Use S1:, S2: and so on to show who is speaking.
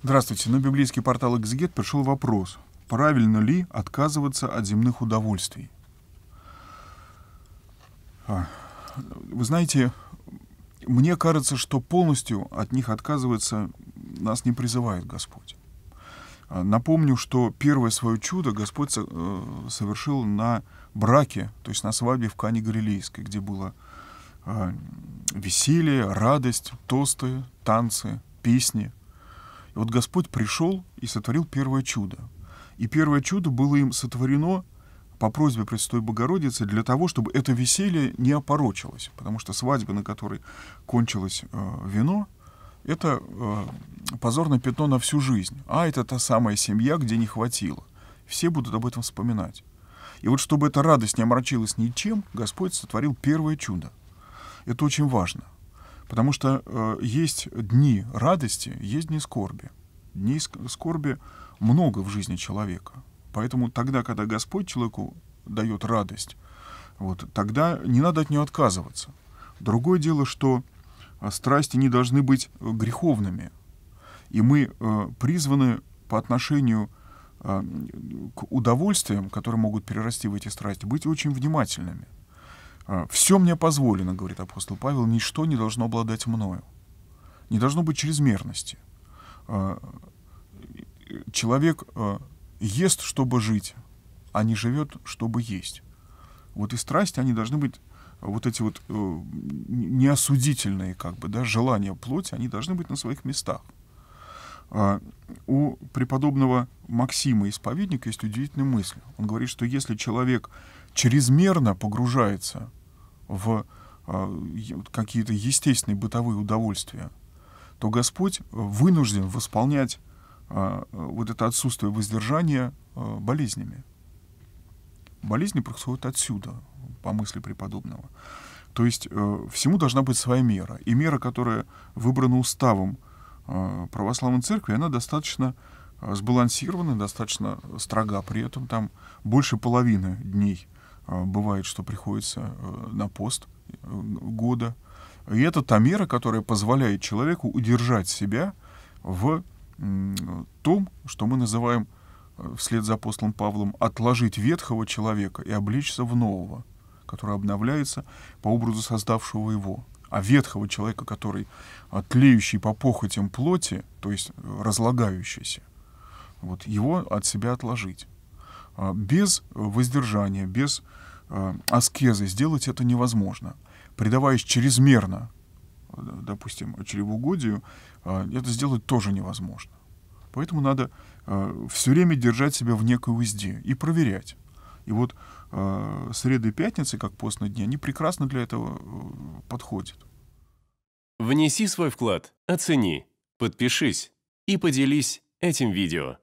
S1: Здравствуйте. На библейский портал «Экзегет» пришел вопрос, правильно ли отказываться от земных удовольствий. А, вы знаете, мне кажется, что полностью от них отказываться нас не призывает Господь. А, напомню, что первое свое чудо Господь э, совершил на браке, то есть на свадьбе в Кане Галилейской, где было а, веселье, радость, тосты, танцы, песни – вот Господь пришел и сотворил первое чудо. И первое чудо было им сотворено по просьбе Пресвятой Богородицы для того, чтобы это веселье не опорочилось. Потому что свадьба, на которой кончилось э, вино, это э, позорное пятно на всю жизнь. А это та самая семья, где не хватило. Все будут об этом вспоминать. И вот чтобы эта радость не омрачилась ничем, Господь сотворил первое чудо. Это очень важно – Потому что э, есть дни радости, есть дни скорби. Дней скорби много в жизни человека. Поэтому тогда, когда Господь человеку дает радость, вот, тогда не надо от нее отказываться. Другое дело, что э, страсти не должны быть э, греховными. И мы э, призваны по отношению э, к удовольствиям, которые могут перерасти в эти страсти, быть очень внимательными. «А, «Все мне позволено, — говорит апостол Павел, — ничто не должно обладать мною. Не должно быть чрезмерности. А, человек а, ест, чтобы жить, а не живет, чтобы есть. Вот и страсти, они должны быть вот эти вот э, неосудительные как бы, да, желания плоти, они должны быть на своих местах. у преподобного Максима Исповедника есть удивительная мысль. Он говорит, что если человек чрезмерно погружается в э, какие-то естественные бытовые удовольствия, то Господь э, вынужден восполнять э, вот это отсутствие воздержания болезнями. Болезни происходят отсюда, по мысли преподобного. То есть всему должна быть своя мера. И мера, которая выбрана уставом православной церкви, она достаточно сбалансирована, достаточно строга. При этом там больше половины дней – а, бывает, что приходится э, на пост э, года. И это та мера, которая позволяет человеку удержать себя в том, что мы называем э, вслед за апостолом Павлом отложить ветхого человека и облечься в нового, который обновляется по образу создавшего его. А ветхого человека, который отлеющий по похотям плоти, то есть разлагающийся, вот его от себя отложить. А, без воздержания, без а, аскезы сделать это невозможно. Предаваясь чрезмерно, допустим, чревоугодию, а, это сделать тоже невозможно. Поэтому надо все время держать себя в некой узде и проверять. И вот среды и пятницы, как постные дни, они прекрасно для этого э, подходят. Внеси свой вклад, оцени, подпишись и поделись этим видео.